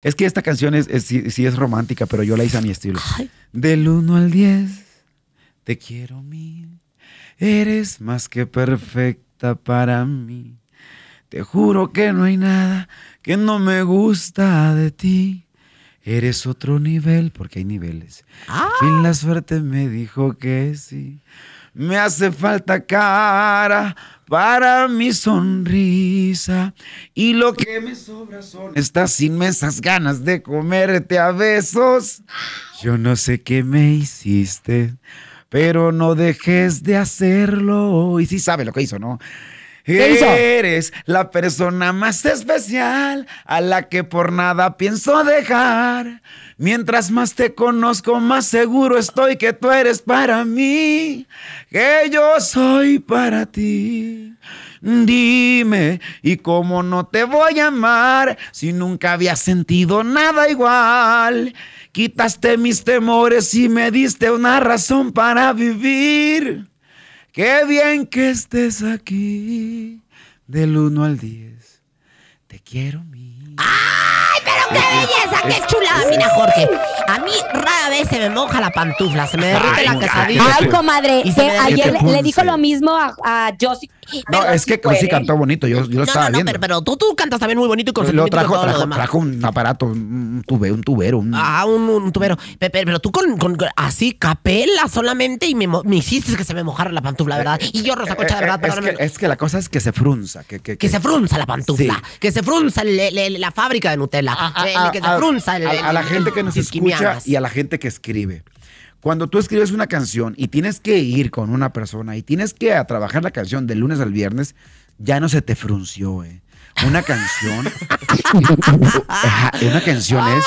Es que esta canción es, sí, es romántica, pero yo la hice a mi estilo. Del 1 al 10, te quiero mí, Eres más que perfecta para mí. Te juro que no hay nada que no me gusta de ti. Eres otro nivel, porque hay niveles. fin la ah. suerte me dijo que sí. Me hace falta cara para mi sonrisa y lo que me sobra son estas inmensas ganas de comerte a besos. Yo no sé qué me hiciste, pero no dejes de hacerlo. Y sí sabe lo que hizo, ¿no? Eres la persona más especial a la que por nada pienso dejar. Mientras más te conozco, más seguro estoy que tú eres para mí, que yo soy para ti. Dime, ¿y cómo no te voy a amar si nunca había sentido nada igual? Quitaste mis temores y me diste una razón para vivir. Qué bien que estés aquí, del 1 al 10. Te quiero, mi. ¡Ay, pero qué belleza, qué chula! mira, Jorge, a mí rara vez se me moja la pantufla, se me derrite la casadilla. Ay, comadre, que ayer le, dijo lo mismo a, a Josie. No, es que Josie cantó bonito, yo, no, estaba no, no, Pero, tú, tú, cantas también muy bonito y con lo trajo, un aparato, un, un tubero. Un... Ah, un, tubero. Pero, tú con, así, capela solamente y me, hiciste que se me mojara la pantufla, ¿verdad? Eh, y yo, Rosa cocha de eh, verdad, es que, es que la cosa es que se frunza. Que, que, que se frunza la pantufla, que se frunza la fábrica de Nutella, ah, ah, que se ah, frunza el, la gente que nos escucha y a la gente que escribe. Cuando tú escribes una canción y tienes que ir con una persona y tienes que a trabajar la canción de lunes al viernes, ya no se te frunció, ¿eh? Una canción. una canción es,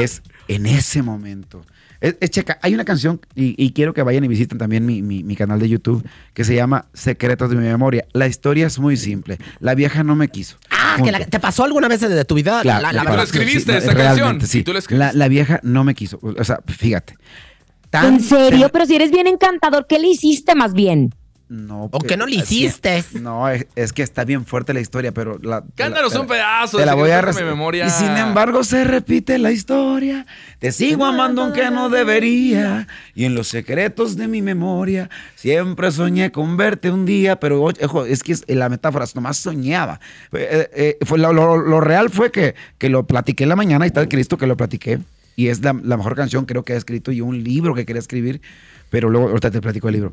es en ese momento. Es, eh, eh, checa, hay una canción, y, quiero que vayan y visiten también mi, canal de YouTube, que se llama Secretos de mi memoria. La historia es muy simple. La vieja no me quiso. Ah, que te pasó alguna vez desde tu vida. la, la, tú la escribiste, canción. la, vieja no me quiso. O sea, fíjate. ¿En serio? Pero si eres bien encantador, ¿qué le hiciste más bien? No. ¿O pues, no le hiciste? no, es, que está bien fuerte la historia, pero la. un pedazo. de la voy a mi memoria. Y sin embargo se repite la historia. Te sigo amando aunque no debería. Y en los secretos de mi memoria siempre soñé con verte un día, pero es que es, eh, la metáfora nomás soñaba. Eh, eh, fue, lo, real fue que, que lo platiqué en la mañana y tal Cristo que lo platiqué y es la, mejor canción creo que ha escrito y un libro que quería escribir, pero luego ahorita te platico el libro.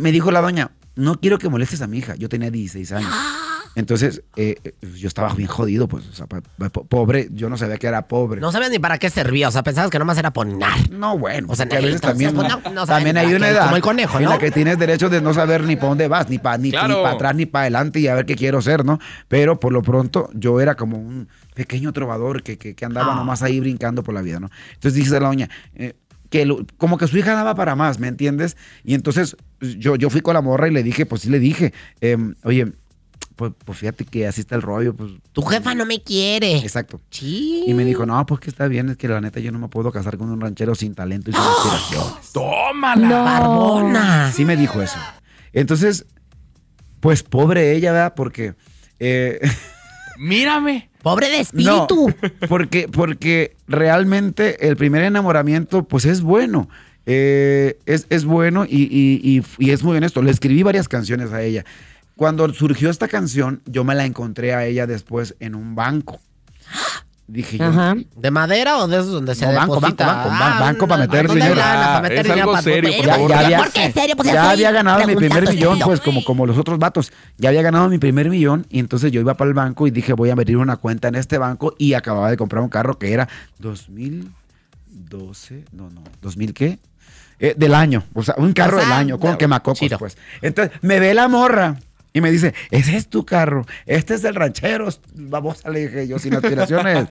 me dijo la doña, no quiero que molestes a mi hija, yo tenía 16 años. Entonces, eh, eh, pues, yo estaba bien jodido, pues, pobre, yo no sabía que era pobre. No sabías ni para qué servía, o sea, pensabas que nomás era nada. No, bueno, o sea, a veces también, pues, no, también hay una edad conejo, ¿no? en la que tienes derecho de no saber ni para dónde vas, ni para atrás, ni para adelante, y a ver qué quiero ser, ¿no? Pero por lo pronto, yo era como un pequeño trovador que, que, que andaba ah. nomás ahí brincando por la vida, ¿no? Entonces dice la doña... Eh, que como que su hija daba para más, ¿me entiendes? Y entonces pues, yo, yo fui con la morra y le dije, pues sí le dije, em, oye, pues, pues, fíjate que así está el rollo. Pues, tu pues, jefa no me quiere. Exacto. Sí. Y me dijo, no, pues que está bien, es que la neta yo no me puedo casar con un ranchero sin talento y sin ¡Ah! inspiración ¡Tómala! Sí me dijo eso. Entonces, pues pobre ella, ¿verdad? Porque... Eh, Mírame. Pobre de espíritu. porque, porque realmente el primer enamoramiento, pues es bueno. Eh, es, bueno y, y es muy honesto. Le escribí varias canciones a ella. Cuando surgió esta canción, yo me la encontré a ella después en un banco. Dije yo. ¿De madera o de esos donde se no, banco, Banco, banco, ah, banco, para meter dinero. algo serio, por Ya, pues había ganado mi primer millón, pues como, como los otros vatos. Ya había ganado mi primer millón y entonces yo iba para el banco y dije voy a abrir una cuenta en este banco y acababa de comprar un carro que era 2012, no, no, 2000 qué? Eh, del año, o sea, un carro del año, con quemacocos, chido. pues. Entonces, me ve la morra y me dice, ese es tu carro, este es del ranchero, vamos, le dije yo, sin aspiraciones.